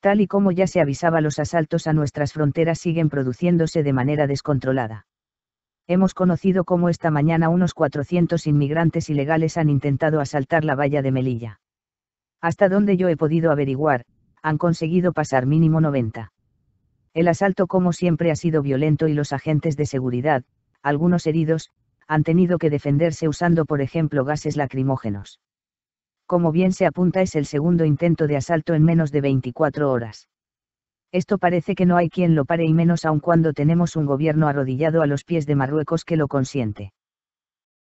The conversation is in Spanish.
tal y como ya se avisaba los asaltos a nuestras fronteras siguen produciéndose de manera descontrolada. Hemos conocido cómo esta mañana unos 400 inmigrantes ilegales han intentado asaltar la valla de Melilla. Hasta donde yo he podido averiguar, han conseguido pasar mínimo 90. El asalto como siempre ha sido violento y los agentes de seguridad, algunos heridos, han tenido que defenderse usando por ejemplo gases lacrimógenos como bien se apunta es el segundo intento de asalto en menos de 24 horas. Esto parece que no hay quien lo pare y menos aun cuando tenemos un gobierno arrodillado a los pies de Marruecos que lo consiente.